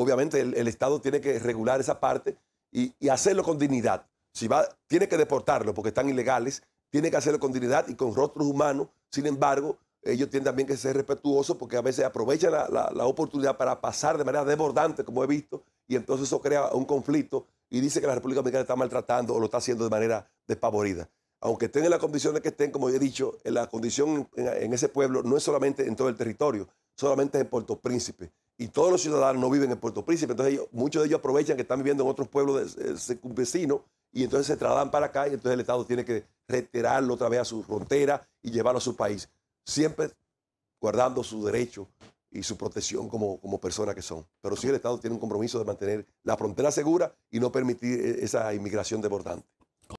obviamente el, Estado tiene que regular esa parte y, hacerlo con dignidad. Si va, tiene que deportarlo porque están ilegales, tiene que hacerlo con dignidad y con rostros humanos. Sin embargo, ellos tienen también que ser respetuosos porque a veces aprovechan la, oportunidad para pasar de manera desbordante, como he visto, y entonces eso crea un conflicto y dice que la República Dominicana está maltratando o lo está haciendo de manera despavorida. Aunque estén en las condiciones que estén, como he dicho, en la condición en, en ese pueblo no es solamente en todo el territorio, solamente en Puerto Príncipe y todos los ciudadanos no viven en Puerto Príncipe, entonces ellos, muchos de ellos aprovechan que están viviendo en otros pueblos eh, vecinos y entonces se trasladan para acá y entonces el Estado tiene que retirarlo otra vez a su frontera y llevarlo a su país, siempre guardando su derecho y su protección como, como personas que son. Pero sí el Estado tiene un compromiso de mantener la frontera segura y no permitir eh, esa inmigración desbordante.